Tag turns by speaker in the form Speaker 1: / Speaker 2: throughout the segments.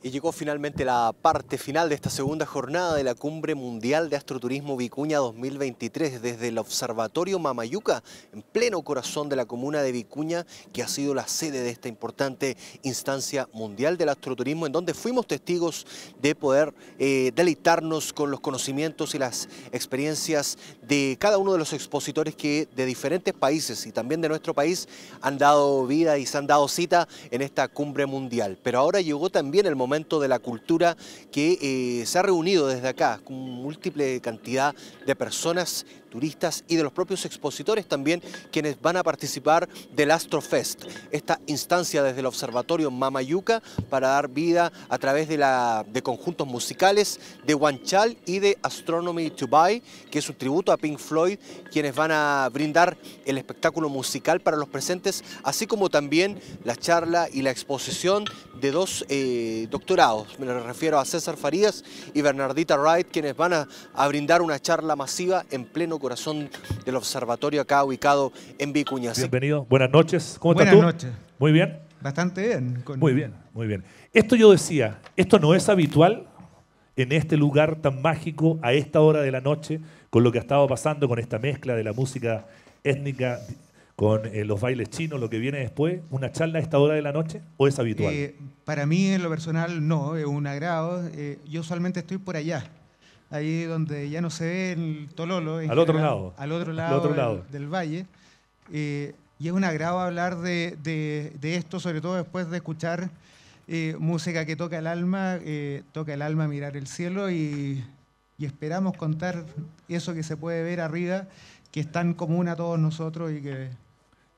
Speaker 1: Y llegó finalmente la parte final de esta segunda jornada de la Cumbre Mundial de Astroturismo Vicuña 2023 desde el Observatorio Mamayuca, en pleno corazón de la comuna de Vicuña, que ha sido la sede de esta importante instancia mundial del astroturismo, en donde fuimos testigos de poder eh, deleitarnos con los conocimientos y las experiencias de cada uno de los expositores que de diferentes países y también de nuestro país han dado vida y se han dado cita en esta Cumbre Mundial. Pero ahora llegó también el momento Momento de la Cultura que eh, se ha reunido desde acá con múltiple cantidad de personas turistas y de los propios expositores también quienes van a participar del Astrofest, esta instancia desde el Observatorio Mamayuca para dar vida a través de, conjuntos musicales de Huanchal y de Astronomy to Buy, que es un tributo a Pink Floyd, quienes van a brindar el espectáculo musical para los presentes, así como también la charla y la exposición de dos eh, doctorados, me refiero a César Farías y Bernardita Wright, quienes van a brindar una charla masiva en pleno corazón del observatorio acá ubicado en Vicuña.
Speaker 2: Bienvenido, buenas noches. ¿Cómo estás tú? Buenas noches. Muy bien. Bastante bien. Muy bien, muy bien. Esto yo decía, esto no es habitual en este lugar tan mágico a esta hora de la noche, con lo que ha estado pasando con esta mezcla de la música étnica con eh, los bailes chinos, lo que viene después, una charla a esta hora de la noche o es habitual? Eh, para
Speaker 3: mí, en lo personal, no, es un agrado. Eh, yo usualmente estoy por allá, ahí donde ya no se ve el Tololo. al otro lado. Al otro lado, Del, valle. Eh, y es un agrado hablar de, esto, sobre todo después de escuchar eh, música que toca el alma, eh, toca el alma mirar el cielo y, y, esperamos contar eso que se puede ver arriba, que es tan común a todos nosotros y que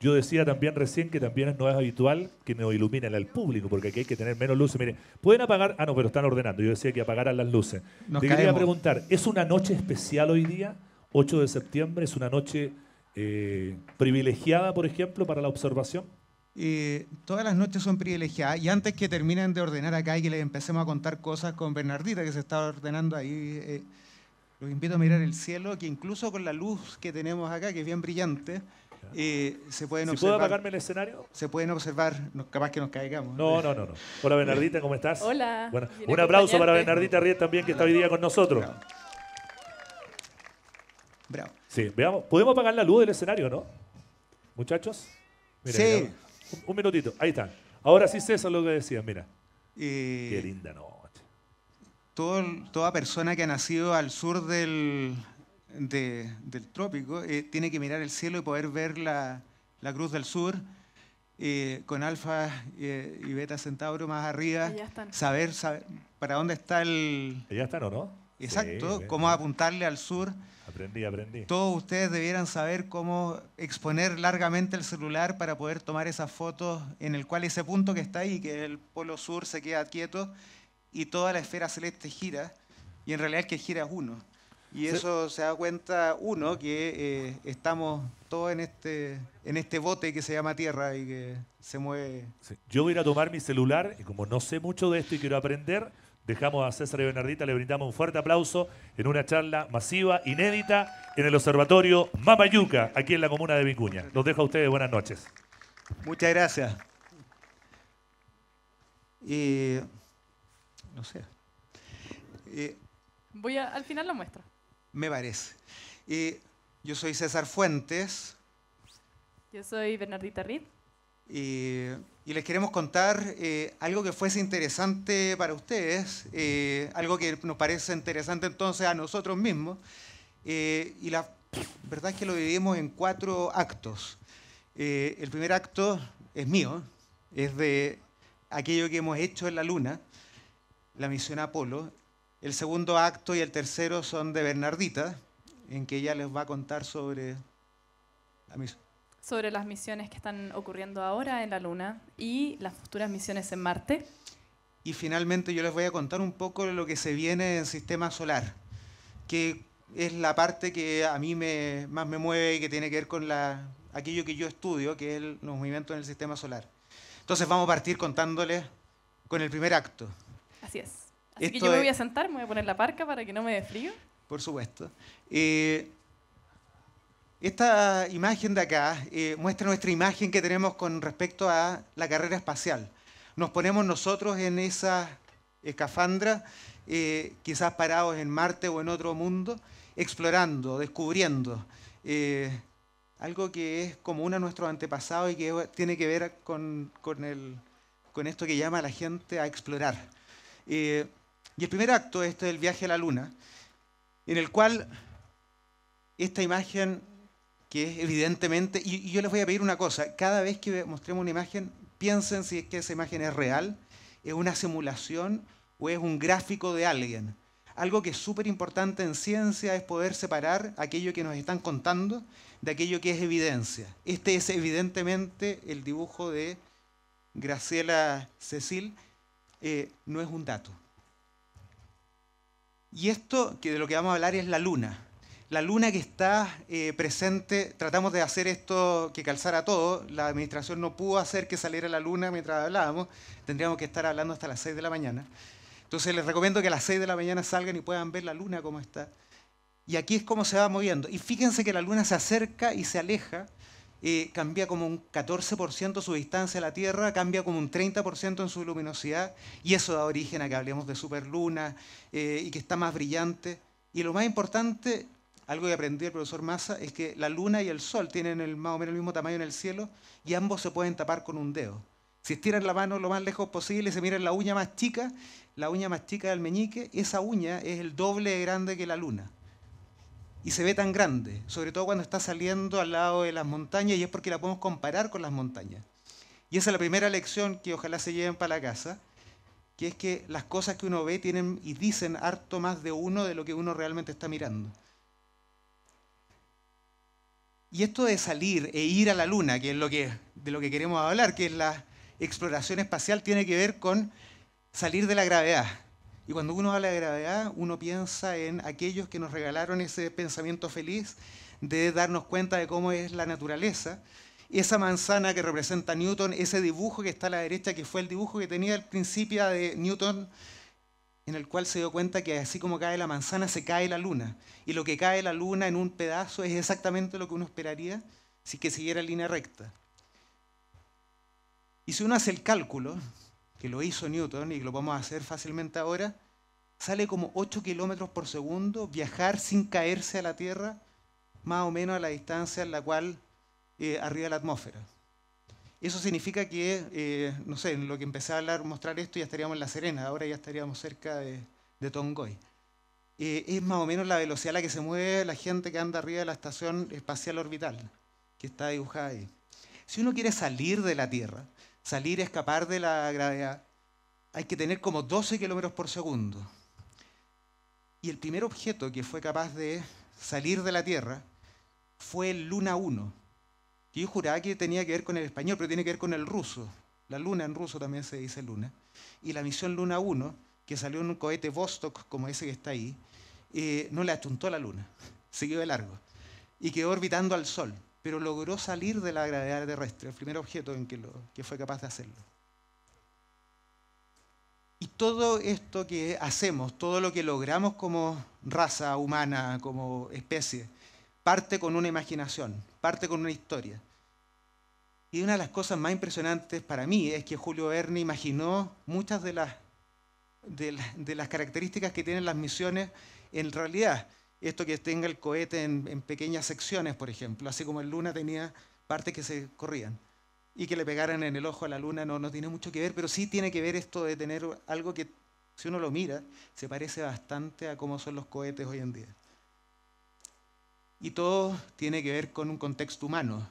Speaker 2: yo decía también recién que también no es habitual que nos iluminen al público, porque aquí hay que tener menos luces. Miren, pueden apagar. Ah, no, pero están ordenando. Yo decía que apagaran las luces. Te quería preguntar, ¿es una noche especial hoy día? 8 de septiembre, ¿es una noche eh, privilegiada, por ejemplo, para la observación? Eh, todas las noches son privilegiadas y antes que terminen
Speaker 3: de ordenar acá y que les empecemos a contar cosas con Bernardita que se está ordenando ahí, eh, los invito a mirar el cielo, que incluso con la luz que tenemos acá, que es bien brillante, se pueden ¿Si puedo apagarme el escenario? Se pueden observar, capaz que nos caigamos. No, no, no. no. Hola Bernardita, ¿cómo estás? Hola. Bueno, un aplauso para Bernardita
Speaker 2: Ríez también que está hoy día con nosotros. Bravo. Sí, veamos. ¿Podemos apagar la luz del escenario, no? Muchachos. sí. Un, minutito, ahí están. Ahora sí César lo que decías, mira. Qué linda noche. toda persona que ha nacido al sur
Speaker 3: del, del trópico, eh, tiene que mirar el cielo y poder ver la, Cruz del Sur. Eh, con Alfa eh, y Beta Centauro más arriba, saber, saber, para dónde está el... Ya ¿o no? Exacto, cómo apuntarle al sur.
Speaker 2: Aprendí, aprendí.
Speaker 3: Todos ustedes debieran saber cómo exponer largamente el celular para poder tomar esas fotos en el cual ese punto que está ahí, que el polo sur se queda quieto y toda la esfera celeste gira, y en realidad que gira uno. Y eso se da cuenta uno que eh, estamos todos en este, en este bote que se llama Tierra y que se mueve.
Speaker 2: Yo voy a ir a tomar mi celular y como no sé mucho de esto y quiero aprender, dejamos a César y Bernardita, le brindamos un fuerte aplauso en una charla masiva, inédita, en el Observatorio Mamayuca, aquí en la comuna de Vicuña. Los dejo a ustedes, buenas noches. Muchas gracias. Y. No sé. Eh,
Speaker 4: voy a, al final lo muestro
Speaker 3: me parece. yo soy César Fuentes.
Speaker 4: Yo soy Bernardita Reed.
Speaker 3: Y, les queremos contar eh, algo que fuese interesante para ustedes, eh, algo que nos parece interesante entonces a nosotros mismos. Eh, y la verdad es que lo dividimos en cuatro actos. el primer acto es mío, es de aquello que hemos hecho en la Luna, la misión Apolo, el segundo acto y el tercero son de Bernardita, en que ella les va a contar sobre
Speaker 4: Sobre las misiones que están ocurriendo ahora en la Luna y las futuras misiones en Marte.
Speaker 3: Y finalmente yo les voy a contar un poco lo que se viene en Sistema Solar, que es la parte que a mí me, más me mueve y que tiene que ver con la, aquello que yo estudio, que es los movimientos en el Sistema Solar. Entonces vamos a partir contándoles con el primer acto.
Speaker 4: Así es. Así que yo me voy a sentar, me voy a poner la parca para que no me dé frío.
Speaker 3: Por supuesto. Eh, esta imagen de acá eh, muestra nuestra imagen que tenemos con respecto a la carrera espacial. Nos ponemos nosotros en esa escafandra, eh, quizás parados en Marte o en otro mundo, explorando, descubriendo. algo que es común a nuestros antepasados y que tiene que ver con, con, con esto que llama a la gente a explorar. Y el primer acto este es el viaje a la luna, en el cual esta imagen que es evidentemente, y, yo les voy a pedir una cosa, cada vez que mostremos una imagen, piensen si es que esa imagen es real, es una simulación o es un gráfico de alguien. Algo que es súper importante en ciencia es poder separar aquello que nos están contando de aquello que es evidencia. Este es evidentemente el dibujo de Graciela Cecil, eh, no es un dato. Y esto que de lo que vamos a hablar es la luna. La luna que está eh, presente, tratamos de hacer esto que calzara todo, la administración no pudo hacer que saliera la luna mientras hablábamos, tendríamos que estar hablando hasta las 6 de la mañana. Entonces les recomiendo que a las 6 de la mañana salgan y puedan ver la luna como está. Y aquí es cómo se va moviendo. Y fíjense que la luna se acerca y se aleja cambia como un 14% su distancia a la Tierra, cambia como un 30% en su luminosidad, y eso da origen a que hablemos de superluna eh, y que está más brillante. Y lo más importante, algo que aprendí el profesor Massa, es que la luna y el sol tienen el, más o menos el mismo tamaño en el cielo y ambos se pueden tapar con un dedo. Si estiran la mano lo más lejos posible, y se miran la uña más chica, la uña más chica del meñique, esa uña es el doble de grande que la luna y se ve tan grande, sobre todo cuando está saliendo al lado de las montañas y es porque la podemos comparar con las montañas. Y esa es la primera lección que ojalá se lleven para la casa, que es que las cosas que uno ve tienen y dicen harto más de uno de lo que uno realmente está mirando. Y esto de salir e ir a la luna, que es lo que, de lo que queremos hablar, que es la exploración espacial, tiene que ver con salir de la gravedad, y cuando uno habla de gravedad, uno piensa en aquellos que nos regalaron ese pensamiento feliz de darnos cuenta de cómo es la naturaleza. Esa manzana que representa Newton, ese dibujo que está a la derecha, que fue el dibujo que tenía al principio de Newton, en el cual se dio cuenta que así como cae la manzana, se cae la luna. Y lo que cae la luna en un pedazo es exactamente lo que uno esperaría si que siguiera en línea recta. Y si uno hace el cálculo, que lo hizo Newton y que lo a hacer fácilmente ahora, sale como 8 kilómetros por segundo, viajar sin caerse a la Tierra, más o menos a la distancia en la cual eh, arriba la atmósfera. Eso significa que, eh, no sé, en lo que empecé a hablar, mostrar esto, ya estaríamos en La Serena, ahora ya estaríamos cerca de, de Tongoy. Eh, es más o menos la velocidad a la que se mueve la gente que anda arriba de la estación espacial orbital, que está dibujada ahí. Si uno quiere salir de la Tierra, salir, escapar de la gravedad, hay que tener como 12 kilómetros por segundo. Y el primer objeto que fue capaz de salir de la Tierra fue el Luna 1, Y yo juraba que tenía que ver con el español, pero tiene que ver con el ruso. La Luna en ruso también se dice Luna. Y la misión Luna 1, que salió en un cohete Vostok como ese que está ahí, eh, no le a la Luna, siguió de largo y quedó orbitando al Sol pero logró salir de la gravedad terrestre, el primer objeto en que, fue capaz de hacerlo. Y todo esto que hacemos, todo lo que logramos como raza humana, como especie, parte con una imaginación, parte con una historia. Y una de las cosas más impresionantes para mí es que Julio Verne imaginó muchas de las, de las características que tienen las misiones en realidad esto que tenga el cohete en, pequeñas secciones, por ejemplo, así como el Luna tenía partes que se corrían. Y que le pegaran en el ojo a la Luna no, tiene mucho que ver, pero sí tiene que ver esto de tener algo que, si uno lo mira, se parece bastante a cómo son los cohetes hoy en día. Y todo tiene que ver con un contexto humano.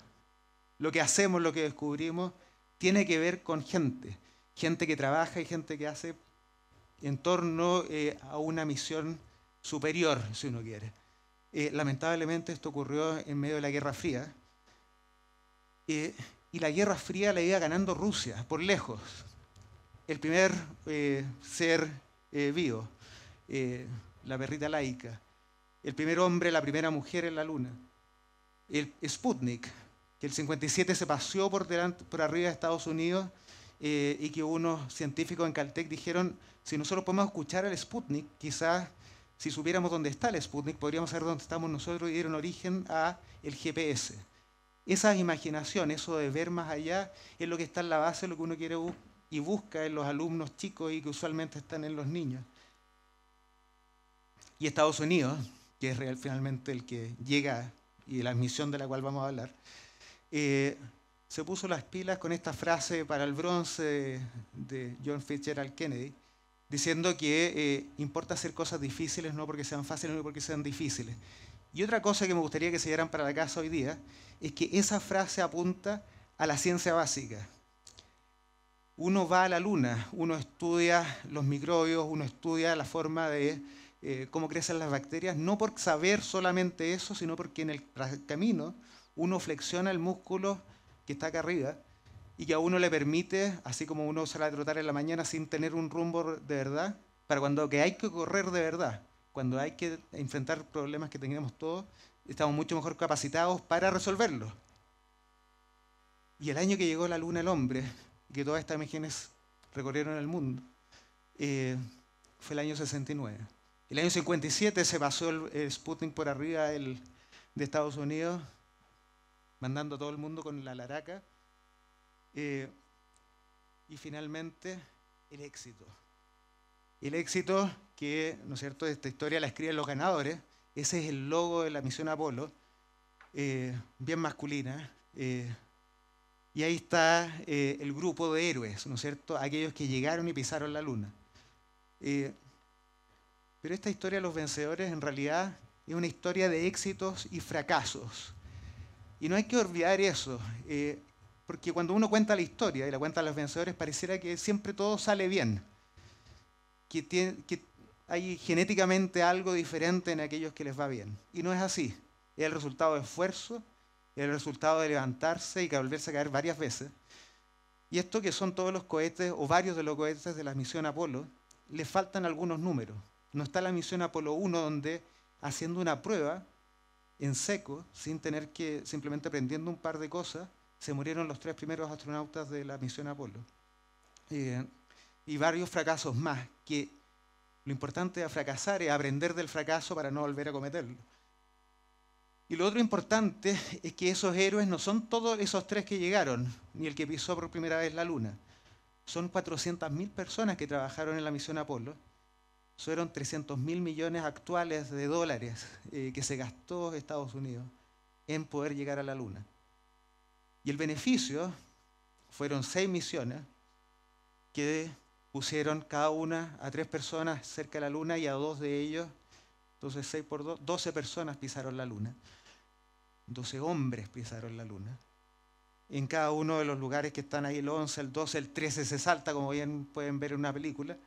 Speaker 3: Lo que hacemos, lo que descubrimos, tiene que ver con gente. Gente que trabaja y gente que hace en torno eh, a una misión superior, si uno quiere. Eh, lamentablemente esto ocurrió en medio de la Guerra Fría. Eh, y la Guerra Fría la iba ganando Rusia, por lejos. El primer eh, ser vivo, la perrita laica. El primer hombre, la primera mujer en la Luna. El Sputnik, que el 57 se paseó por, por arriba de Estados Unidos y que unos científicos en Caltech dijeron, si nosotros podemos escuchar al Sputnik, quizás si supiéramos dónde está el Sputnik, podríamos saber dónde estamos nosotros y dieron origen a el GPS. Esa imaginación, eso de ver más allá, es lo que está en la base, lo que uno quiere y busca en los alumnos chicos y que usualmente están en los niños. Y Estados Unidos, que es real, finalmente el que llega y la misión de la cual vamos a hablar, eh, se puso las pilas con esta frase para el bronce de John Fitzgerald Kennedy, diciendo que eh, importa hacer cosas difíciles no porque sean fáciles, no porque sean difíciles. Y otra cosa que me gustaría que se dieran para la casa hoy día es que esa frase apunta a la ciencia básica. Uno va a la luna, uno estudia los microbios, uno estudia la forma de eh, cómo crecen las bacterias, no por saber solamente eso, sino porque en el camino uno flexiona el músculo que está acá arriba y que a uno le permite, así como uno sale a trotar en la mañana sin tener un rumbo de verdad, para cuando que hay que correr de verdad, cuando hay que enfrentar problemas que teníamos todos, estamos mucho mejor capacitados para resolverlos. Y el año que llegó la luna el hombre, que todas estas imágenes recorrieron el mundo, eh, fue el año 69. El año 57 se pasó el, Sputnik por arriba de Estados Unidos, mandando a todo el mundo con la laraca. Eh, y finalmente, el éxito. El éxito que, ¿no es cierto?, esta historia la escriben los ganadores. Ese es el logo de la misión Apolo, eh, bien masculina. Eh, y ahí está el grupo de héroes, ¿no es cierto? Aquellos que llegaron y pisaron la luna. pero esta historia de los vencedores en realidad es una historia de éxitos y fracasos. Y no hay que olvidar eso porque cuando uno cuenta la historia y la cuenta a los vencedores, pareciera que siempre todo sale bien, que, hay genéticamente algo diferente en aquellos que les va bien. Y no es así, es el resultado de esfuerzo, es el resultado de levantarse y volverse a caer varias veces. Y esto que son todos los cohetes o varios de los cohetes de la misión Apolo, le faltan algunos números. No está la misión Apolo 1 donde haciendo una prueba en seco, sin tener que simplemente aprendiendo un par de cosas, se murieron los tres primeros astronautas de la misión Apolo. Eh, y varios fracasos más, que lo importante de fracasar es aprender del fracaso para no volver a cometerlo. Y lo otro importante es que esos héroes no son todos esos tres que llegaron, ni el que pisó por primera vez la Luna. Son 400.000 personas que trabajaron en la misión Apolo. Fueron 300.000 millones actuales de dólares eh, que se gastó Estados Unidos en poder llegar a la Luna. Y el beneficio fueron seis misiones que pusieron cada una a tres personas cerca de la luna y a dos de ellos, entonces seis por dos, doce personas pisaron la luna, 12 hombres pisaron la luna. En cada uno de los lugares que están ahí, el 11, el 12, el 13 se salta, como bien pueden ver en una película,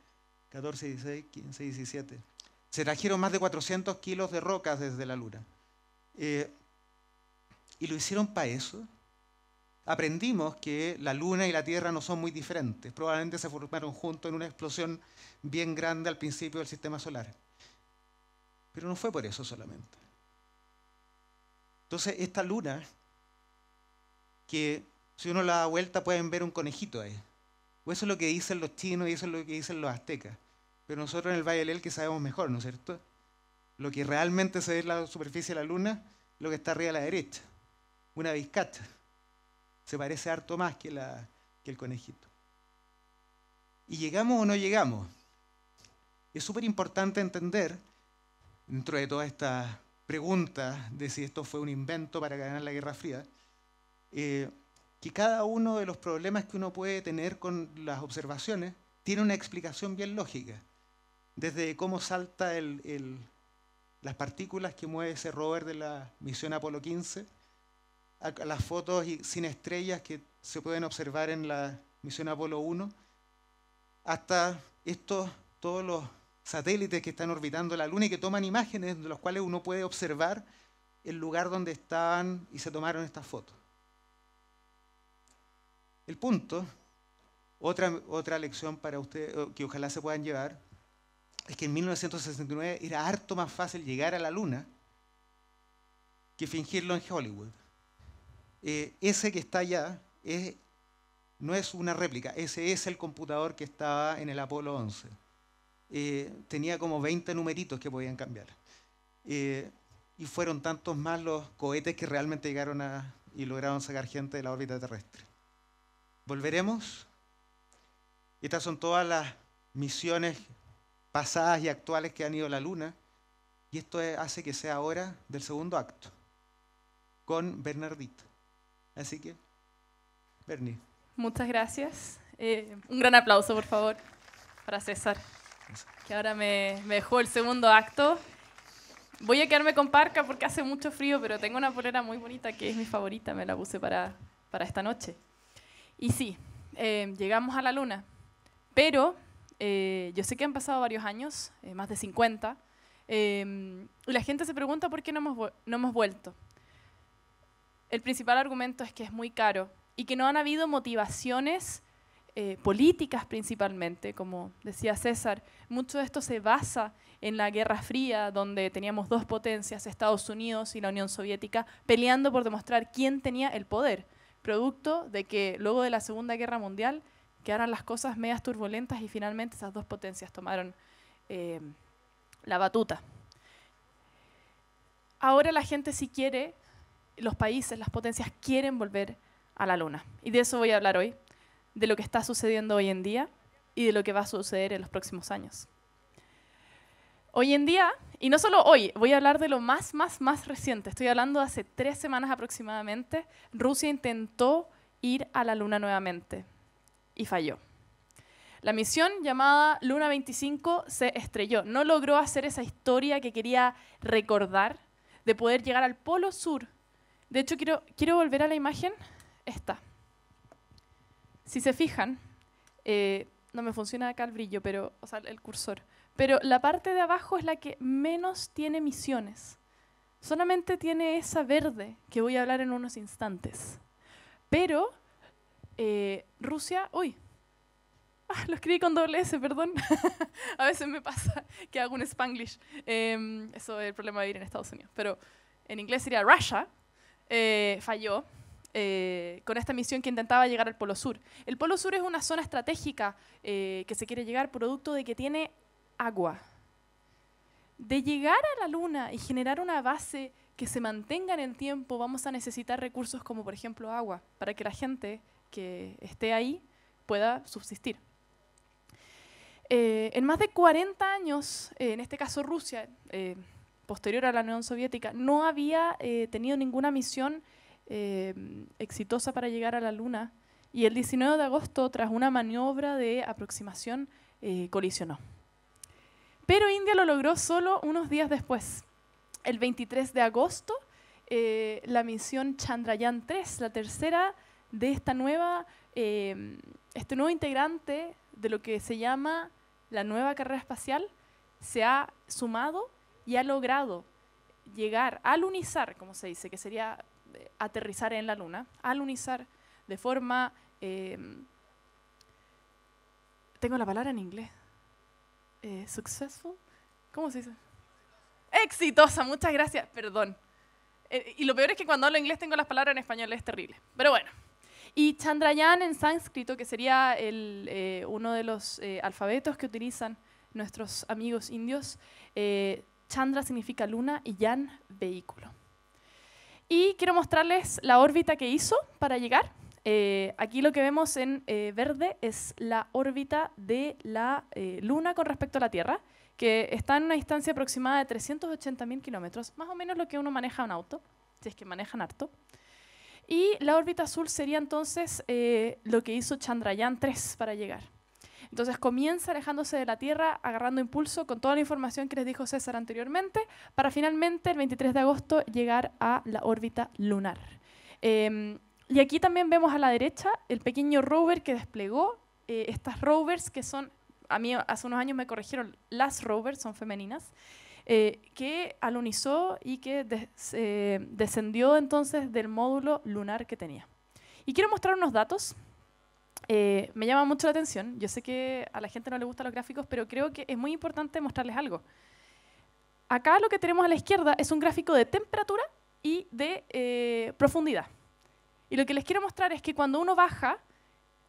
Speaker 3: 14, 16, 15, 17. Se trajeron más de 400 kilos de rocas desde la luna. Eh, y lo hicieron para eso, aprendimos que la Luna y la Tierra no son muy diferentes. Probablemente se formaron juntos en una explosión bien grande al principio del sistema solar. Pero no fue por eso solamente. Entonces, esta luna, que si uno la da vuelta pueden ver un conejito ahí. O eso es lo que dicen los chinos y eso es lo que dicen los aztecas. Pero nosotros en el Valle del El que sabemos mejor, ¿no es cierto? Lo que realmente se ve en la superficie de la luna, lo que está arriba a la derecha. Una vizcacha. Se parece harto más que, la, el conejito. ¿Y llegamos o no llegamos? Es súper importante entender, dentro de todas estas preguntas, de si esto fue un invento para ganar la Guerra Fría, eh, que cada uno de los problemas que uno puede tener con las observaciones tiene una explicación bien lógica. Desde cómo salta las partículas que mueve ese rover de la misión Apolo 15, las fotos sin estrellas que se pueden observar en la misión Apolo 1, hasta estos, todos los satélites que están orbitando la Luna y que toman imágenes de los cuales uno puede observar el lugar donde estaban y se tomaron estas fotos. El punto, otra, otra lección para ustedes que ojalá se puedan llevar, es que en 1969 era harto más fácil llegar a la Luna que fingirlo en Hollywood. Eh, ese que está allá no es una réplica, ese es el computador que estaba en el Apolo 11. Eh, tenía como 20 numeritos que podían cambiar. Eh, y fueron tantos más los cohetes que realmente llegaron a, y lograron sacar gente de la órbita terrestre. ¿Volveremos? Estas son todas las misiones pasadas y actuales que han ido a la Luna. Y esto hace que sea hora del segundo acto, con Bernardita. Así que, Bernie.
Speaker 4: Muchas gracias. Eh, un gran aplauso, por favor, para César, que ahora me, dejó el segundo acto. Voy a quedarme con parca porque hace mucho frío, pero tengo una polera muy bonita que es mi favorita, me la puse para, esta noche. Y sí, eh, llegamos a la luna, pero eh, yo sé que han pasado varios años, más de 50, y la gente se pregunta por qué no hemos vuelto el principal argumento es que es muy caro y que no han habido motivaciones eh, políticas principalmente, como decía César. Mucho de esto se basa en la Guerra Fría, donde teníamos dos potencias, Estados Unidos y la Unión Soviética, peleando por demostrar quién tenía el poder, producto de que luego de la Segunda Guerra Mundial quedaron las cosas medias turbulentas y finalmente esas dos potencias tomaron eh, la batuta. Ahora la gente si quiere los países, las potencias quieren volver a la Luna. Y de eso voy a hablar hoy, de lo que está sucediendo hoy en día y de lo que va a suceder en los próximos años. Hoy en día, y no solo hoy, voy a hablar de lo más, más, más reciente. Estoy hablando de hace tres semanas aproximadamente. Rusia intentó ir a la Luna nuevamente y falló. La misión llamada Luna 25 se estrelló. No logró hacer esa historia que quería recordar de poder llegar al Polo Sur de hecho, quiero, quiero volver a la imagen, esta. Si se fijan, eh, no me funciona acá el brillo, pero, o sea, el cursor. Pero la parte de abajo es la que menos tiene misiones. Solamente tiene esa verde que voy a hablar en unos instantes. Pero eh, Rusia, uy, ah, lo escribí con doble S, perdón. a veces me pasa que hago un spanglish. Em, eso es el problema de ir en Estados Unidos. Pero en inglés sería Russia, eh, falló eh, con esta misión que intentaba llegar al Polo Sur. El Polo Sur es una zona estratégica eh, que se quiere llegar producto de que tiene agua. De llegar a la Luna y generar una base que se mantenga en el tiempo, vamos a necesitar recursos como por ejemplo agua, para que la gente que esté ahí pueda subsistir. en más de 40 años, en este caso Rusia, posterior a la Unión Soviética, no había eh, tenido ninguna misión eh, exitosa para llegar a la Luna y el 19 de agosto, tras una maniobra de aproximación, eh, colisionó. Pero India lo logró solo unos días después. El 23 de agosto, la misión Chandrayaan 3, la tercera de esta nueva, este nuevo integrante de lo que se llama la nueva carrera espacial, se ha sumado y ha logrado llegar, lunizar, como se dice, que sería eh, aterrizar en la Luna, lunizar de forma... Em, tengo la palabra en inglés. Eh, successful. ¿Cómo se dice? Exitosa, muchas gracias, perdón. Eh, y lo peor es que cuando hablo inglés tengo las palabras en español, es terrible. Pero bueno. Y Chandrayaan en sánscrito, que sería el, uno de los alfabetos que utilizan nuestros amigos indios, Chandra significa luna y Yan vehículo. Y quiero mostrarles la órbita que hizo para llegar. Eh, aquí lo que vemos en eh, verde es la órbita de la eh, Luna con respecto a la Tierra, que está en una distancia aproximada de 380.000 kilómetros, más o menos lo que uno maneja un auto, si es que manejan harto. Y la órbita azul sería entonces lo que hizo Chandrayaan 3 para llegar. Entonces comienza alejándose de la Tierra, agarrando impulso con toda la información que les dijo César anteriormente, para finalmente el 23 de agosto llegar a la órbita lunar. Em, y aquí también vemos a la derecha el pequeño rover que desplegó eh, estas rovers que son, a mí hace unos años me corrigieron, las rovers son femeninas, eh, que alunizó y que eh, descendió entonces del módulo lunar que tenía. Y quiero mostrar unos datos eh, me llama mucho la atención. Yo sé que a la gente no le gustan los gráficos, pero creo que es muy importante mostrarles algo. Acá lo que tenemos a la izquierda es un gráfico de temperatura y de eh, profundidad. Y lo que les quiero mostrar es que cuando uno baja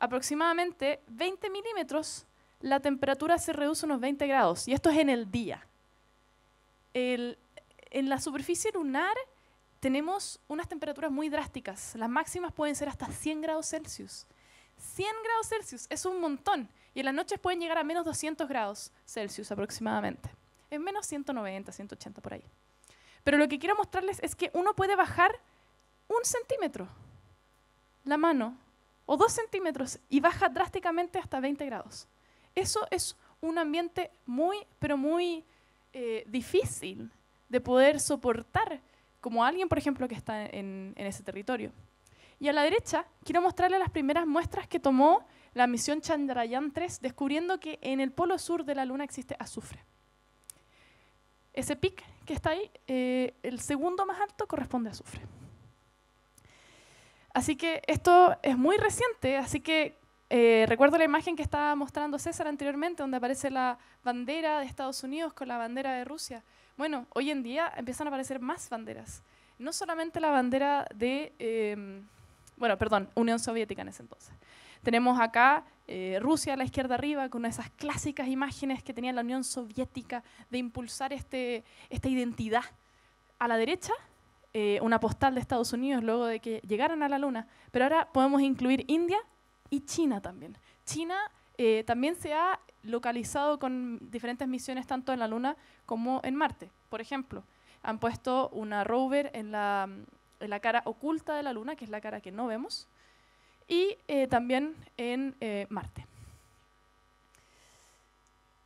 Speaker 4: aproximadamente 20 milímetros, la temperatura se reduce unos 20 grados. Y esto es en el día. en la superficie lunar tenemos unas temperaturas muy drásticas. Las máximas pueden ser hasta 100 grados Celsius. 100 grados Celsius es un montón. Y en las noches pueden llegar a menos 200 grados Celsius aproximadamente. Es menos 190, 180 por ahí. Pero lo que quiero mostrarles es que uno puede bajar un centímetro la mano o dos centímetros y baja drásticamente hasta 20 grados. Eso es un ambiente muy, pero muy eh, difícil de poder soportar como alguien, por ejemplo, que está en ese territorio. Y a la derecha quiero mostrarle las primeras muestras que tomó la misión Chandrayaan 3, descubriendo que en el polo sur de la Luna existe azufre. Ese pic que está ahí, eh, el segundo más alto, corresponde a azufre. Así que esto es muy reciente, así que eh, recuerdo la imagen que estaba mostrando César anteriormente, donde aparece la bandera de Estados Unidos con la bandera de Rusia. Bueno, hoy en día empiezan a aparecer más banderas. No solamente la bandera de eh, bueno, perdón, Unión Soviética en ese entonces. Tenemos acá eh, Rusia a la izquierda arriba, con esas clásicas imágenes que tenía la Unión Soviética de impulsar este, esta identidad. A la derecha, eh, una postal de Estados Unidos luego de que llegaran a la Luna, pero ahora podemos incluir India y China también. China eh, también se ha localizado con diferentes misiones tanto en la Luna como en Marte. Por ejemplo, han puesto una rover en la eh, la cara oculta de la Luna, que es la cara que no vemos, y eh, también en eh, Marte.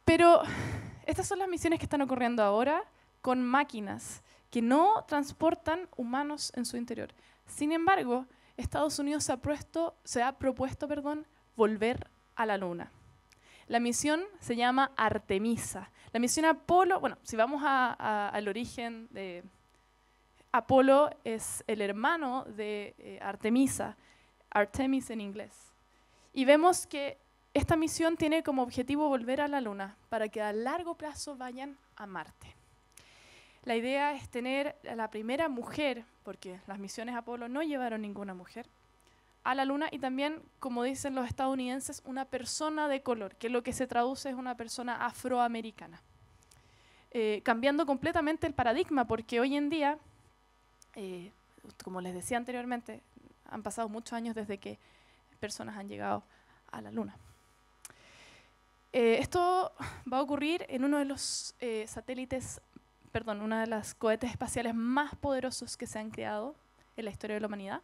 Speaker 4: Pero estas son las misiones que están ocurriendo ahora con máquinas que no transportan humanos en su interior. Sin embargo, Estados Unidos se ha, puesto, se ha propuesto perdón, volver a la Luna. La misión se llama Artemisa. La misión Apolo, bueno, si vamos al origen de, Apolo es el hermano de eh, Artemisa, Artemis en inglés. Y vemos que esta misión tiene como objetivo volver a la Luna para que a largo plazo vayan a Marte. La idea es tener a la primera mujer, porque las misiones Apolo no llevaron ninguna mujer, a la Luna y también, como dicen los estadounidenses, una persona de color, que lo que se traduce es una persona afroamericana. Eh, cambiando completamente el paradigma, porque hoy en día eh, como les decía anteriormente, han pasado muchos años desde que personas han llegado a la Luna. Eh, esto va a ocurrir en uno de los eh, satélites, perdón, una de las cohetes espaciales más poderosos que se han creado en la historia de la humanidad,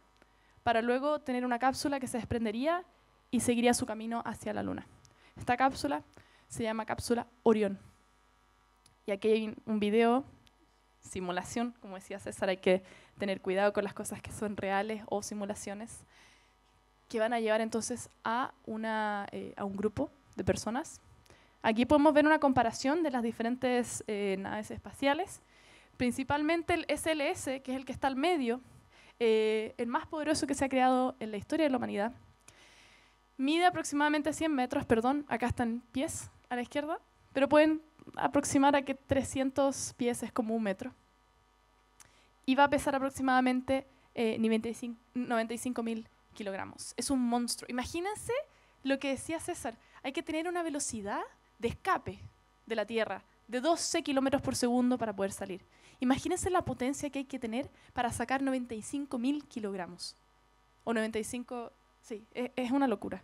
Speaker 4: para luego tener una cápsula que se desprendería y seguiría su camino hacia la Luna. Esta cápsula se llama cápsula Orión. Y aquí hay un video simulación. Como decía César, hay que tener cuidado con las cosas que son reales o simulaciones, que van a llevar entonces a, una, eh, a un grupo de personas. Aquí podemos ver una comparación de las diferentes eh, naves espaciales. Principalmente el SLS, que es el que está al medio, eh, el más poderoso que se ha creado en la historia de la humanidad. Mide aproximadamente 100 metros, perdón, acá están pies a la izquierda, pero pueden aproximar a que 300 pies es como un metro. Y va a pesar aproximadamente eh, 95 mil kilogramos. Es un monstruo. Imagínense lo que decía César. Hay que tener una velocidad de escape de la Tierra de 12 kilómetros por segundo para poder salir. Imagínense la potencia que hay que tener para sacar 95 mil kilogramos. O 95, sí, e, es una locura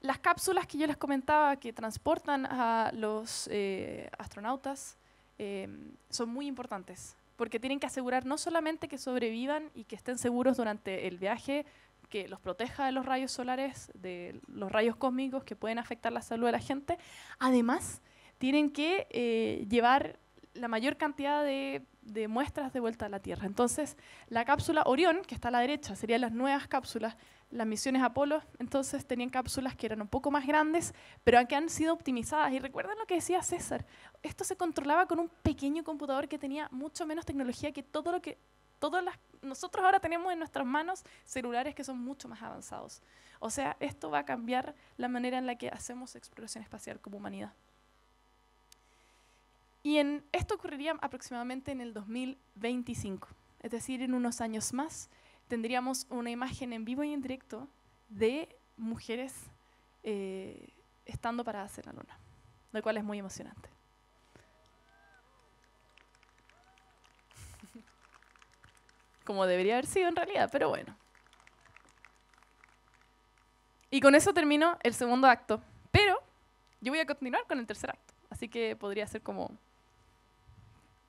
Speaker 4: las cápsulas que yo les comentaba que transportan a los eh, astronautas eh, son muy importantes, porque tienen que asegurar no solamente que sobrevivan y que estén seguros durante el viaje, que los proteja de los rayos solares, de los rayos cósmicos que pueden afectar la salud de la gente, además tienen que eh, llevar la mayor cantidad de, de, muestras de vuelta a la Tierra. Entonces, la cápsula Orión, que está a la derecha, serían las nuevas cápsulas, las misiones Apolo, entonces tenían cápsulas que eran un poco más grandes, pero que han sido optimizadas. Y recuerden lo que decía César, esto se controlaba con un pequeño computador que tenía mucho menos tecnología que todo lo que nosotros ahora tenemos en nuestras manos celulares que son mucho más avanzados. O sea, esto va a cambiar la manera en la que hacemos exploración espacial como humanidad. Y esto ocurriría aproximadamente en el 2025, es decir, en unos años más tendríamos una imagen en vivo y en directo de mujeres eh, estando paradas en la luna, lo cual es muy emocionante. Como debería haber sido en realidad, pero bueno. Y con eso termino el segundo acto, pero yo voy a continuar con el tercer acto, así que podría ser como,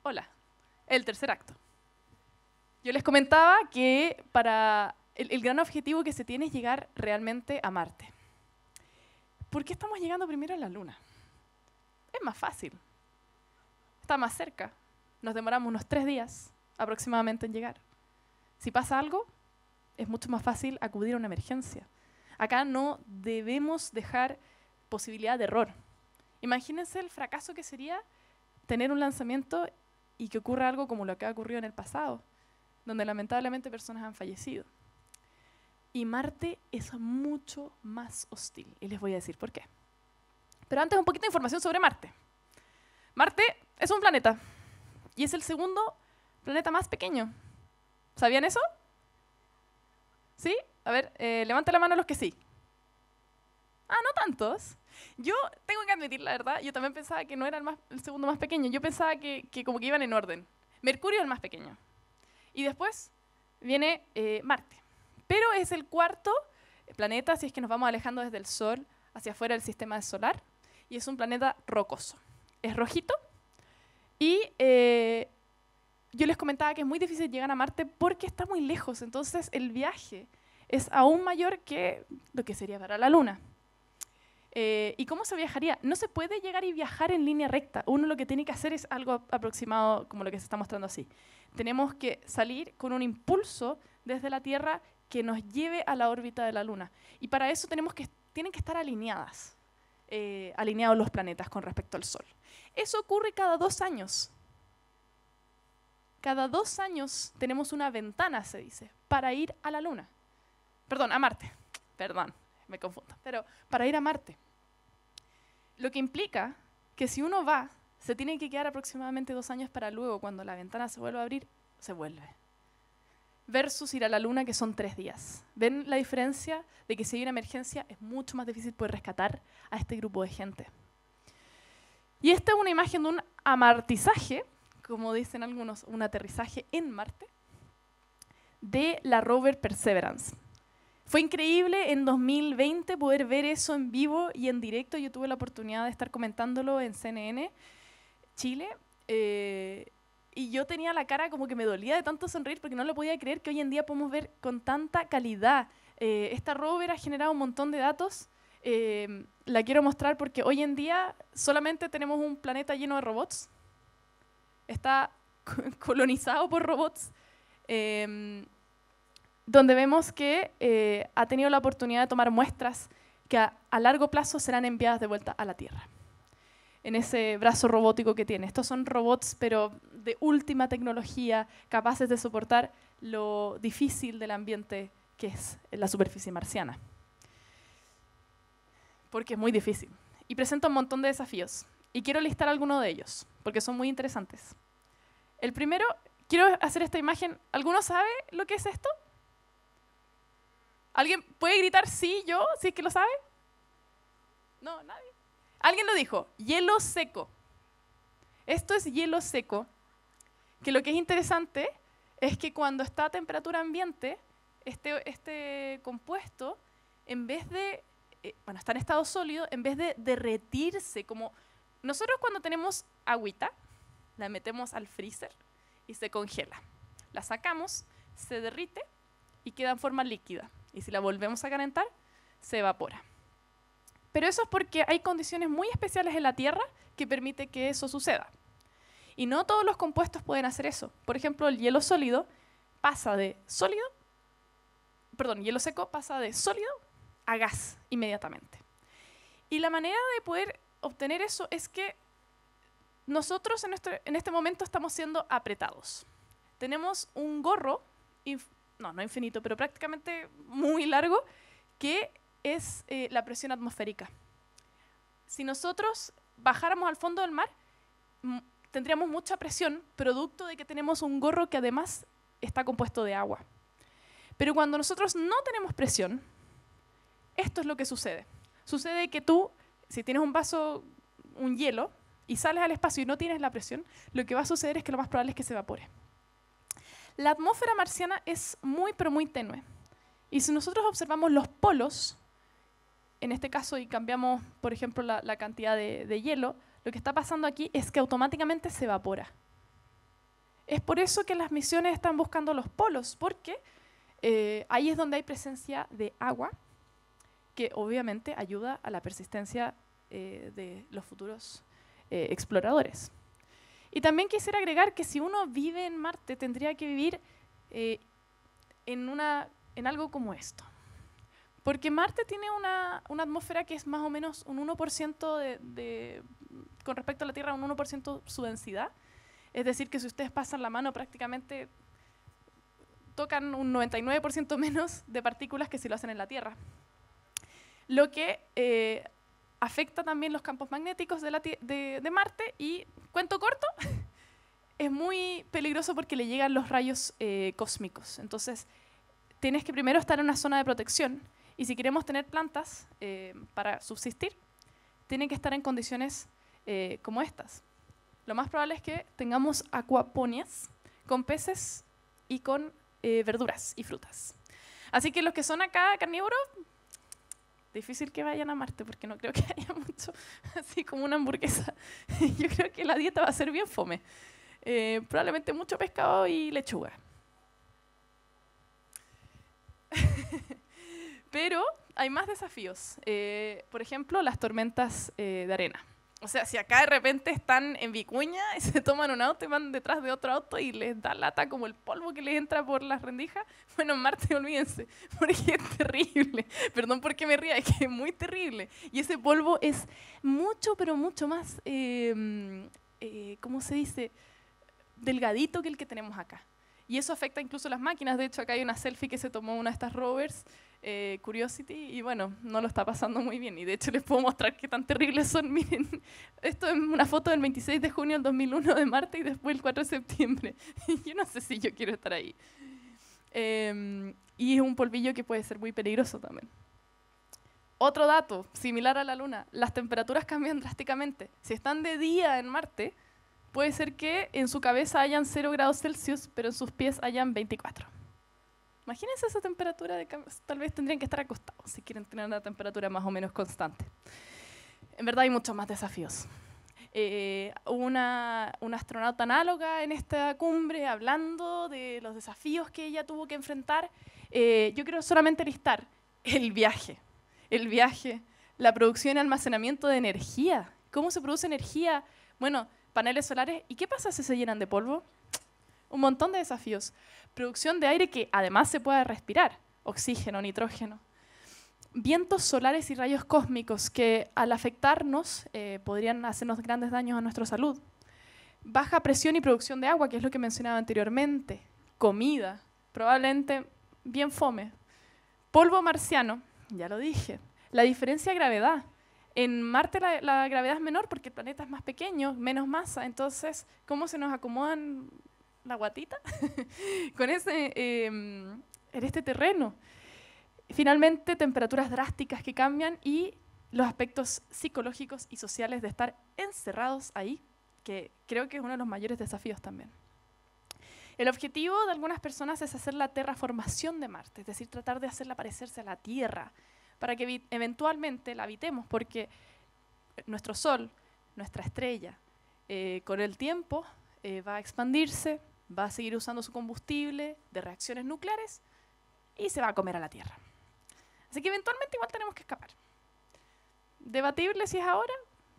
Speaker 4: hola, el tercer acto. Yo les comentaba que para el, el, gran objetivo que se tiene es llegar realmente a Marte. ¿Por qué estamos llegando primero a la Luna? Es más fácil. Está más cerca. Nos demoramos unos tres días aproximadamente en llegar. Si pasa algo, es mucho más fácil acudir a una emergencia. Acá no debemos dejar posibilidad de error. Imagínense el fracaso que sería tener un lanzamiento y que ocurra algo como lo que ha ocurrido en el pasado donde lamentablemente personas han fallecido. Y Marte es mucho más hostil, y les voy a decir por qué. Pero antes un poquito de información sobre Marte. Marte es un planeta, y es el segundo planeta más pequeño. ¿Sabían eso? ¿Sí? A ver, eh, levante la mano los que sí. Ah, no tantos. Yo tengo que admitir, la verdad, yo también pensaba que no era el, segundo más pequeño. Yo pensaba que, que como que iban en orden. Mercurio es el más pequeño, y después viene eh, Marte. Pero es el cuarto planeta, si es que nos vamos alejando desde el Sol hacia afuera del sistema solar, y es un planeta rocoso. Es rojito y eh, yo les comentaba que es muy difícil llegar a Marte porque está muy lejos, entonces el viaje es aún mayor que lo que sería para la Luna. Eh, ¿Y cómo se viajaría? No se puede llegar y viajar en línea recta. Uno lo que tiene que hacer es algo aproximado como lo que se está mostrando así. Tenemos que salir con un impulso desde la Tierra que nos lleve a la órbita de la Luna. Y para eso tienen que estar alineadas, eh, alineados los planetas con respecto al Sol. Eso ocurre cada dos años. Cada dos años tenemos una ventana, se dice, para ir a la Luna. Perdón, a Marte. Perdón, me confundo. Pero para ir a Marte. Lo que implica que si uno va se tiene que quedar aproximadamente dos años para luego, cuando la ventana se vuelva a abrir, se vuelve. Versus ir a la luna, que son tres días. ¿Ven la diferencia de que si hay una emergencia es mucho más difícil poder rescatar a este grupo de gente? Y esta es una imagen de un amartizaje, como dicen algunos, un aterrizaje en Marte, de la rover Perseverance. Fue increíble en 2020 poder ver eso en vivo y en directo. Yo tuve la oportunidad de estar comentándolo en CNN Chile. Eh, y yo tenía la cara como que me dolía de tanto sonreír porque no lo podía creer que hoy en día podemos ver con tanta calidad. Eh, esta rover ha generado un montón de datos. Eh, la quiero mostrar porque hoy en día solamente tenemos un planeta lleno de robots. Está colonizado por robots. Em, donde vemos que ha tenido la oportunidad de tomar muestras que a largo plazo serán enviadas de vuelta a la Tierra en ese brazo robótico que tiene. Estos son robots, pero de última tecnología, capaces de soportar lo difícil del ambiente que es la superficie marciana. Porque es muy difícil. Y presenta un montón de desafíos. Y quiero listar algunos de ellos, porque son muy interesantes. El primero, quiero hacer esta imagen. ¿Alguno sabe lo que es esto? ¿Alguien puede gritar sí, yo, si es que lo sabe? No, nadie. Alguien lo dijo, hielo seco. Esto es hielo seco, que lo que es interesante es que cuando está a temperatura ambiente, este, este compuesto, en vez de, eh, bueno, está en estado sólido, en vez de derretirse, como nosotros cuando tenemos agüita, la metemos al freezer y se congela. La sacamos, se derrite y queda en forma líquida. Y si la volvemos a calentar, se evapora. Pero eso es porque hay condiciones muy especiales en la Tierra que permite que eso suceda. Y no todos los compuestos pueden hacer eso. Por ejemplo, el hielo sólido pasa de sólido, perdón, hielo seco pasa de sólido a gas inmediatamente. Y la manera de poder obtener eso es que nosotros en, en este momento estamos siendo apretados. Tenemos un gorro, no, no infinito, pero prácticamente muy largo, que es eh, la presión atmosférica. Si nosotros bajáramos al fondo del mar, tendríamos mucha presión, producto de que tenemos un gorro que además está compuesto de agua. Pero cuando nosotros no tenemos presión, esto es lo que sucede. Sucede que tú, si tienes un vaso, un hielo, y sales al espacio y no tienes la presión, lo que va a suceder es que lo más probable es que se evapore. La atmósfera marciana es muy, pero muy tenue. Y si nosotros observamos los polos, en este caso, y cambiamos, por ejemplo, la, cantidad de, hielo, lo que está pasando aquí es que automáticamente se evapora. Es por eso que las misiones están buscando los polos, porque eh, ahí es donde hay presencia de agua, que obviamente ayuda a la persistencia eh, de los futuros eh, exploradores. Y también quisiera agregar que si uno vive en Marte, tendría que vivir en, una, en algo como esto. Porque Marte tiene una, una atmósfera que es más o menos un 1% de, con respecto a la Tierra, un 1% su densidad. Es decir, que si ustedes pasan la mano prácticamente tocan un 99% menos de partículas que si lo hacen en la Tierra. Lo que eh, afecta también los campos magnéticos de, de, Marte y, cuento corto, es muy peligroso porque le llegan los rayos eh, cósmicos. Entonces, tienes que primero estar en una zona de protección y si queremos tener plantas eh, para subsistir, tienen que estar en condiciones eh, como estas. Lo más probable es que tengamos acuaponias con peces y con eh, verduras y frutas. Así que los que son acá carnívoros, difícil que vayan a Marte porque no creo que haya mucho, así como una hamburguesa. Yo creo que la dieta va a ser bien fome. probablemente mucho pescado y lechuga. Pero hay más desafíos. Eh, por ejemplo, las tormentas eh, de arena. O sea, si acá de repente están en Vicuña y se toman un auto y van detrás de otro auto y les da lata como el polvo que les entra por las rendijas, bueno, Marte olvídense, porque es terrible. Perdón porque me ría, es que es muy terrible. Y ese polvo es mucho, pero mucho más, em, eh, ¿cómo se dice? Delgadito que el que tenemos acá. Y eso afecta incluso las máquinas. De hecho, acá hay una selfie que se tomó una de estas rovers, eh, Curiosity, y bueno, no lo está pasando muy bien. Y de hecho les puedo mostrar qué tan terribles son. Miren, esto es una foto del 26 de junio del 2001 de Marte y después el 4 de septiembre. yo no sé si yo quiero estar ahí. Em, y es un polvillo que puede ser muy peligroso también. Otro dato, similar a la Luna, las temperaturas cambian drásticamente. Si están de día en Marte, Puede ser que en su cabeza hayan 0 grados Celsius, pero en sus pies hayan 24. Imagínense esa temperatura de tal vez tendrían que estar acostados si quieren tener una temperatura más o menos constante. En verdad hay muchos más desafíos. Eh, una, astronauta análoga en esta cumbre hablando de los desafíos que ella tuvo que enfrentar. Eh, yo quiero solamente listar el viaje, el viaje, la producción y almacenamiento de energía. ¿Cómo se produce energía? Bueno, paneles solares. ¿Y qué pasa si se llenan de polvo? Un montón de desafíos. Producción de aire que además se pueda respirar, oxígeno, nitrógeno. Vientos solares y rayos cósmicos que al afectarnos eh, podrían hacernos grandes daños a nuestra salud. Baja presión y producción de agua, que es lo que mencionaba anteriormente. Comida, probablemente bien fome. Polvo marciano, ya lo dije. La diferencia de gravedad, en Marte la, gravedad es menor porque el planeta es más pequeño, menos masa, entonces, ¿cómo se nos acomodan la guatita con ese, em, en este terreno? Finalmente, temperaturas drásticas que cambian y los aspectos psicológicos y sociales de estar encerrados ahí, que creo que es uno de los mayores desafíos también. El objetivo de algunas personas es hacer la terraformación de Marte, es decir, tratar de hacerla parecerse a la Tierra, para que eventualmente la habitemos, porque nuestro Sol, nuestra estrella, eh, con el tiempo eh, va a expandirse, va a seguir usando su combustible de reacciones nucleares y se va a comer a la Tierra. Así que eventualmente igual tenemos que escapar. Debatible si es ahora,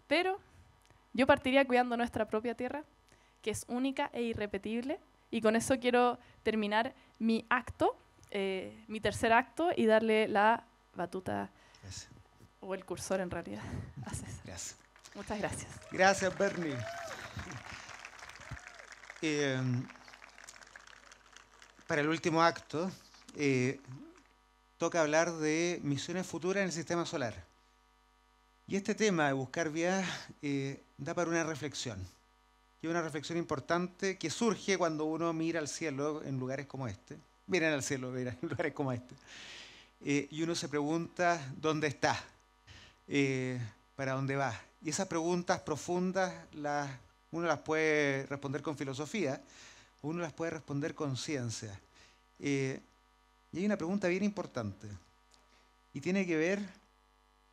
Speaker 4: pero yo partiría cuidando nuestra propia Tierra, que es única e irrepetible. Y con eso quiero terminar mi acto, eh, mi tercer acto, y darle la batuta o el cursor en realidad
Speaker 3: Muchas gracias. Gracias, Bernie. Em, para el último acto, eh, toca hablar de misiones futuras en el sistema solar. Y este tema de buscar vías eh, da para una reflexión. Y una reflexión importante que surge cuando uno mira al cielo en lugares como este. Miren al cielo, miren en lugares como este. Eh, y uno se pregunta, ¿dónde está? Eh, ¿Para dónde va? Y esas preguntas profundas las, uno las puede responder con filosofía, uno las puede responder con ciencia. Eh, y hay una pregunta bien importante, y tiene que ver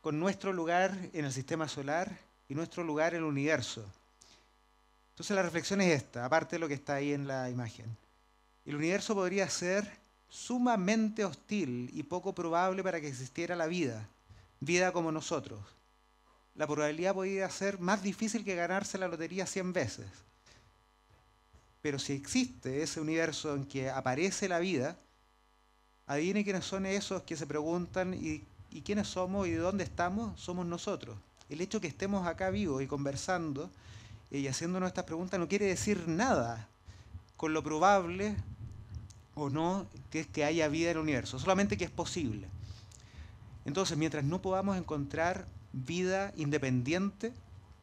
Speaker 3: con nuestro lugar en el sistema solar y nuestro lugar en el universo. Entonces la reflexión es esta, aparte de lo que está ahí en la imagen. El universo podría ser sumamente hostil y poco probable para que existiera la vida, vida como nosotros. La probabilidad podía ser más difícil que ganarse la lotería 100 veces. Pero si existe ese universo en que aparece la vida, adivine quiénes son esos que se preguntan y, quiénes somos y dónde estamos, somos nosotros. El hecho de que estemos acá vivos y conversando y haciéndonos estas preguntas no quiere decir nada con lo probable o no que, es que haya vida en el universo, solamente que es posible. Entonces, mientras no podamos encontrar vida independiente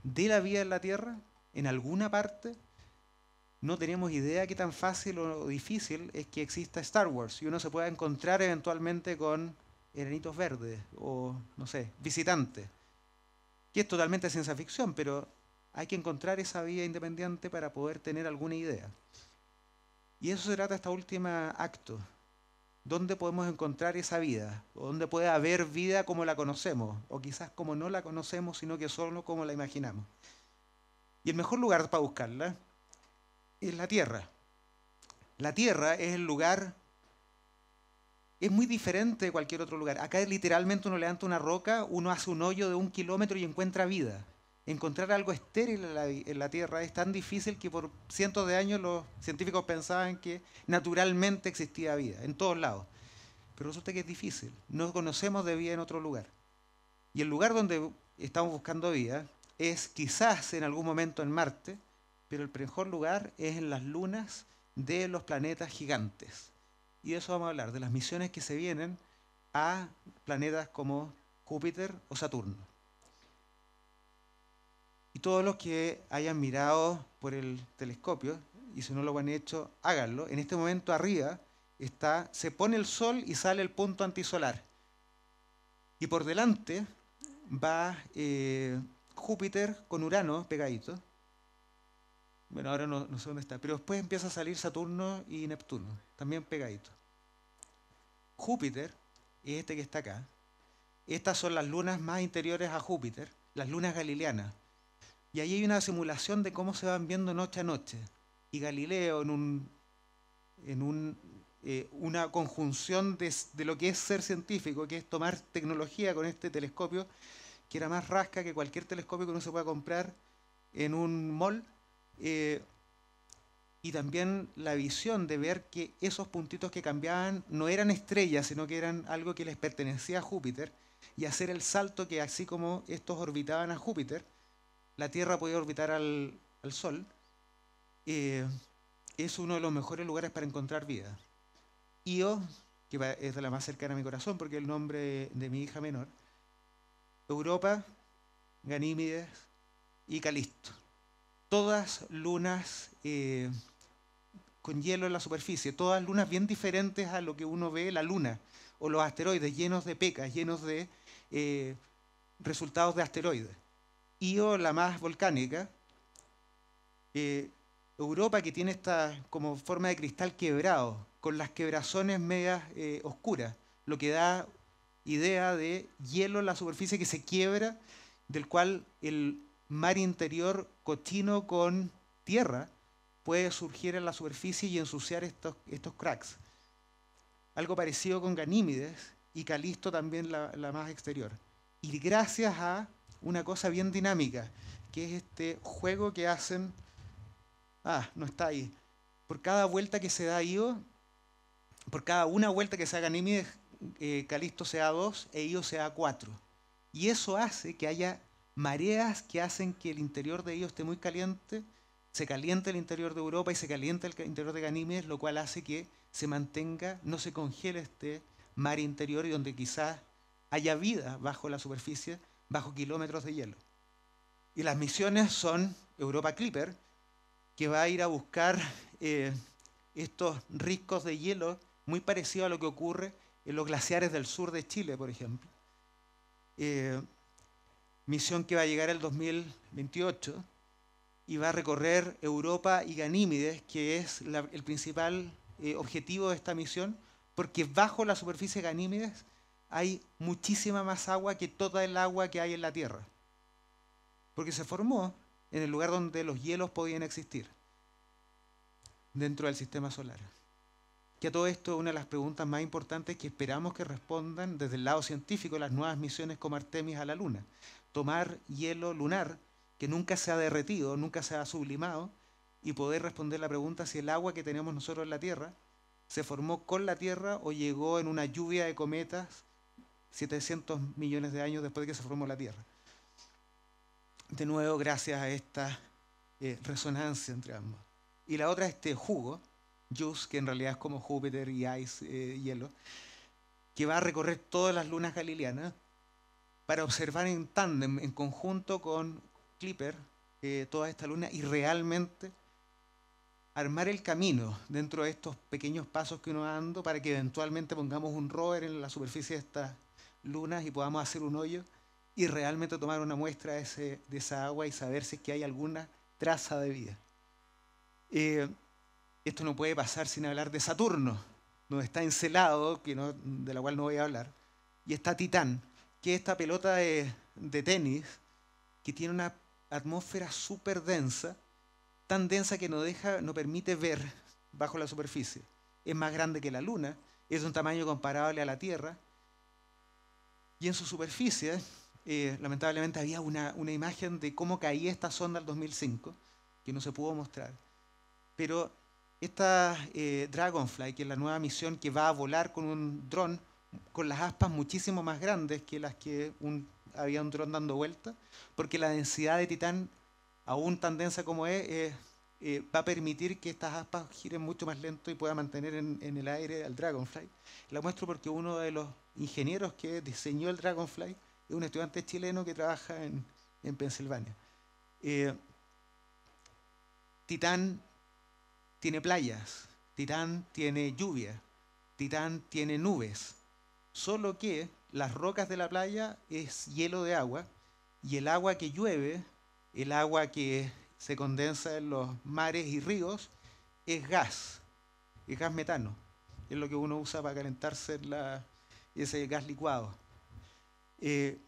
Speaker 3: de la vida en la Tierra, en alguna parte, no tenemos idea qué tan fácil o difícil es que exista Star Wars y uno se pueda encontrar eventualmente con herenitos verdes o, no sé, visitantes, que es totalmente ciencia ficción, pero hay que encontrar esa vida independiente para poder tener alguna idea. Y eso se trata este último acto. ¿Dónde podemos encontrar esa vida? ¿O ¿Dónde puede haber vida como la conocemos? O quizás como no la conocemos, sino que solo como la imaginamos. Y el mejor lugar para buscarla es la tierra. La tierra es el lugar, es muy diferente de cualquier otro lugar. Acá literalmente uno levanta una roca, uno hace un hoyo de un kilómetro y encuentra vida encontrar algo estéril en la, Tierra es tan difícil que por cientos de años los científicos pensaban que naturalmente existía vida en todos lados. Pero resulta que es difícil. No conocemos de vida en otro lugar. Y el lugar donde estamos buscando vida es quizás en algún momento en Marte, pero el mejor lugar es en las lunas de los planetas gigantes. Y de eso vamos a hablar, de las misiones que se vienen a planetas como Júpiter o Saturno. Y todos los que hayan mirado por el telescopio, y si no lo han hecho, háganlo. En este momento arriba está, se pone el sol y sale el punto antisolar. Y por delante va eh, Júpiter con Urano pegadito. Bueno, ahora no, no sé dónde está, pero después empieza a salir Saturno y Neptuno, también pegadito. Júpiter es este que está acá. Estas son las lunas más interiores a Júpiter, las lunas galileanas. Y ahí hay una simulación de cómo se van viendo noche a noche. Y Galileo, en, un, en un, eh, una conjunción de, lo que es ser científico, que es tomar tecnología con este telescopio, que era más rasca que cualquier telescopio que uno se pueda comprar en un mall, eh, y también la visión de ver que esos puntitos que cambiaban no eran estrellas, sino que eran algo que les pertenecía a Júpiter, y hacer el salto que así como estos orbitaban a Júpiter, la Tierra puede orbitar al, Sol, eh, es uno de los mejores lugares para encontrar vida. Io, que es de la más cercana a mi corazón porque es el nombre de mi hija menor, Europa, Ganímides y Calisto. Todas lunas eh, con hielo en la superficie, todas lunas bien diferentes a lo que uno ve la luna o los asteroides llenos de pecas, llenos de eh, resultados de asteroides. Io, la más volcánica. Europa que tiene esta como forma de cristal quebrado, con las quebrazones medias eh, oscuras, lo que da idea de hielo en la superficie que se quiebra, del cual el mar interior cochino con tierra puede surgir en la superficie y ensuciar estos, estos cracks. Algo parecido con Ganímides y Calisto también la más exterior. Y gracias a una cosa bien dinámica, que es este juego que hacen. Ah, no está ahí. Por cada vuelta que se da IO, por cada una vuelta que se haga a eh, Calisto se da 2 e IO se da 4. Y eso hace que haya mareas que hacen que el interior de IO esté muy caliente, se caliente el interior de Europa y se calienta el interior de Ganímedes, lo cual hace que se mantenga, no se congele este mar interior y donde quizás haya vida bajo la superficie, bajo kilómetros de hielo. Y las misiones son Europa Clipper, que va a ir a buscar eh, estos riscos de hielo, muy parecido a lo que ocurre en los glaciares del sur de Chile, por ejemplo. Eh, misión que va a llegar el 2028 y va a recorrer Europa y Ganímides, que es el principal eh, objetivo de esta misión, porque bajo la superficie de Ganímides hay muchísima más agua que toda el agua que hay en la Tierra. Porque se formó en el lugar donde los hielos podían existir, dentro del sistema solar. Que a todo esto una de las preguntas más importantes que esperamos que respondan desde el lado científico las nuevas misiones como Artemis a la Luna. Tomar hielo lunar que nunca se ha derretido, nunca se ha sublimado, y poder responder la pregunta si el agua que tenemos nosotros en la Tierra se formó con la Tierra o llegó en una lluvia de cometas 700 millones de años después de que se formó la Tierra. De nuevo, gracias a esta eh, resonancia entre ambos. Y la otra, es este jugo, Juice, que en realidad es como Júpiter y Ice, eh, hielo, que va a recorrer todas las lunas galileanas para observar en tándem, en conjunto con Clipper, eh, toda esta luna y realmente armar el camino dentro de estos pequeños pasos que uno anda para que eventualmente pongamos un rover en la superficie de esta lunas y podamos hacer un hoyo y realmente tomar una muestra de, esa agua y saber si es que hay alguna traza de vida. Eh, esto no puede pasar sin hablar de Saturno, donde está Encelado, que de la cual no voy a hablar, y está Titán, que es esta pelota de, tenis que tiene una atmósfera súper densa, tan densa que no, deja, no permite ver bajo la superficie. Es más grande que la Luna, es un tamaño comparable a la Tierra, y en su superficie, eh, lamentablemente, había una, imagen de cómo caía esta sonda en 2005, que no se pudo mostrar. Pero esta eh, Dragonfly, que es la nueva misión que va a volar con un dron, con las aspas muchísimo más grandes que las que había un dron dando vuelta, porque la densidad de Titán, aún tan densa como es, eh, va a permitir que estas aspas giren mucho más lento y pueda mantener en el aire al Dragonfly. La muestro porque uno de los ingenieros que diseñó el Dragonfly, es un estudiante chileno que trabaja en, en Pensilvania. Eh, Titán tiene playas, Titán tiene lluvia, Titán tiene nubes, solo que las rocas de la playa es hielo de agua y el agua que llueve, el agua que se condensa en los mares y ríos, es gas, es gas metano, es lo que uno usa para calentarse la, ese gas licuado. Eh,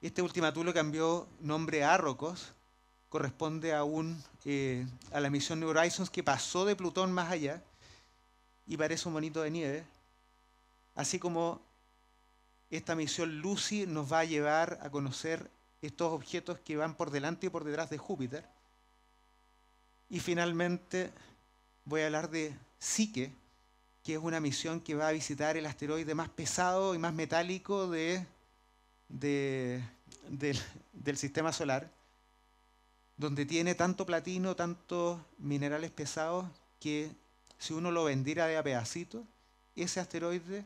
Speaker 3: este este ultimatulo cambió nombre a Arrocos, corresponde a, un, eh, a la misión New Horizons que pasó de Plutón más allá y parece un monito de nieve, así como esta misión Lucy nos va a llevar a conocer estos objetos que van por delante y por detrás de Júpiter. Y finalmente voy a hablar de Psique, que es una misión que va a visitar el asteroide más pesado y más metálico del, sistema solar, donde tiene tanto platino, tantos minerales pesados, que si uno lo vendiera de a pedacitos, ese asteroide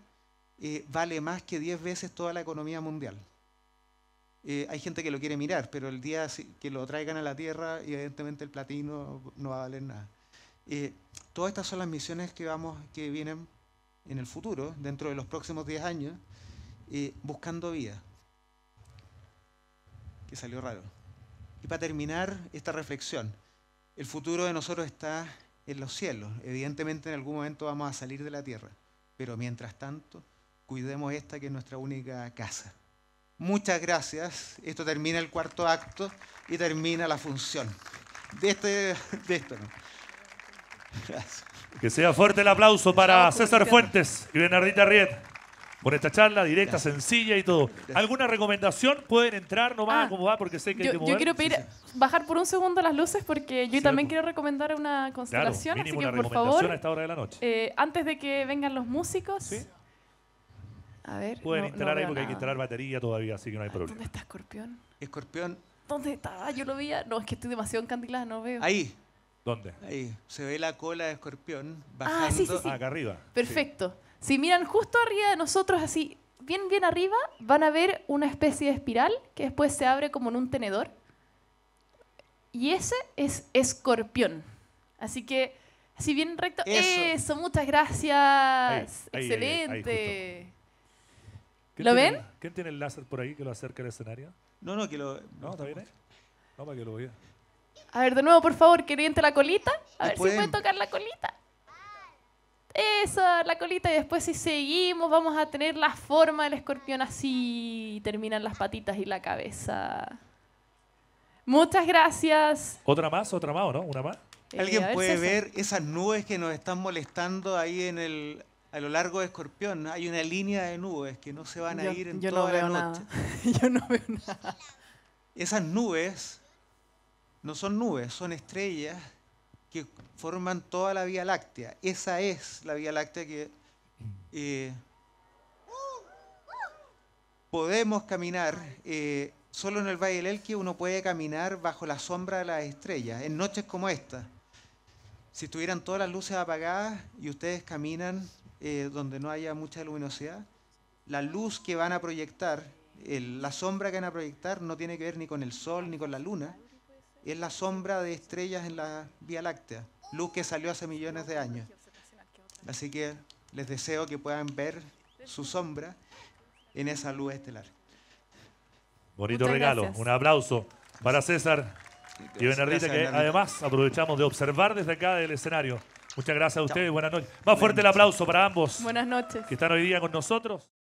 Speaker 3: eh, vale más que 10 veces toda la economía mundial. Eh, hay gente que lo quiere mirar, pero el día que lo traigan a la Tierra, evidentemente el platino no va a valer nada. Eh, Todas estas son las misiones que, vamos, que vienen en el futuro, dentro de los próximos 10 años, eh, buscando vida. Que salió raro. Y para terminar esta reflexión, el futuro de nosotros está en los cielos. Evidentemente en algún momento vamos a salir de la tierra, pero mientras tanto, cuidemos esta que es nuestra única casa. Muchas gracias. Esto termina el cuarto acto y termina la función. De, este, de esto
Speaker 2: Que sea fuerte el aplauso para César Fuentes y Bernardita Riet por esta charla directa, sencilla y todo. ¿Alguna recomendación? Pueden entrar nomás, ah, como va, porque sé que yo, que Yo quiero pedir,
Speaker 4: bajar por un segundo las luces porque yo también quiero recomendar una constelación, así que por favor, eh, antes de que vengan los músicos. A ver, Pueden instalar ahí porque hay que instalar
Speaker 2: batería todavía, así que no hay ah, problema. ¿Dónde está Escorpión? Escorpión.
Speaker 4: ¿Dónde está? Yo lo vi. No, es que estoy demasiado encandilada, no veo. Ahí,
Speaker 2: ¿Dónde? Ahí,
Speaker 3: se ve la cola de escorpión
Speaker 2: ah,
Speaker 4: bajando. Ah, sí, sí, Acá
Speaker 2: arriba.
Speaker 3: Perfecto.
Speaker 4: Si miran justo arriba de nosotros, así, bien, bien arriba, van a ver una especie de espiral que después se abre como en un tenedor. Y ese es escorpión. Así que, si bien recto. Eso, muchas gracias. Excelente. ¿Lo ven?
Speaker 2: ¿Quién tiene el láser por ahí que lo acerca al escenario? No, no, que lo. No, está No, para que lo vea.
Speaker 4: A ver, de nuevo, por favor, que oriente la colita. A ver si puede tocar la colita. Esa, la colita. Y después si seguimos vamos a tener la forma del escorpión así. terminan las patitas y la cabeza. Muchas gracias.
Speaker 2: ¿Otra más? ¿Otra más no? ¿Una más? Eh, ¿Alguien puede ver esas nubes que nos
Speaker 3: están molestando ahí en el, a lo largo de Escorpión? Hay una línea de nubes que no se van a ir en toda la noche. yo no veo nada. Esas nubes no son nubes, son estrellas que forman toda la Vía Láctea. Esa es la Vía Láctea que eh, podemos caminar. Eh, solo en el Valle del Elqui uno puede caminar bajo la sombra de las estrellas, en noches como esta. Si estuvieran todas las luces apagadas y ustedes caminan eh, donde no haya mucha luminosidad, la luz que van a proyectar, la sombra que van a proyectar no tiene que ver ni con el sol ni con la luna, es la sombra de estrellas en la Vía Láctea, luz que salió hace millones de años. Así que les deseo que puedan ver su sombra en esa luz estelar.
Speaker 2: Bonito regalo, un aplauso para César y Benardita, que además aprovechamos de observar desde acá del escenario. Muchas gracias a ustedes, buenas noches. Más fuerte el aplauso para ambos. Buenas noches. Que están hoy día con nosotros.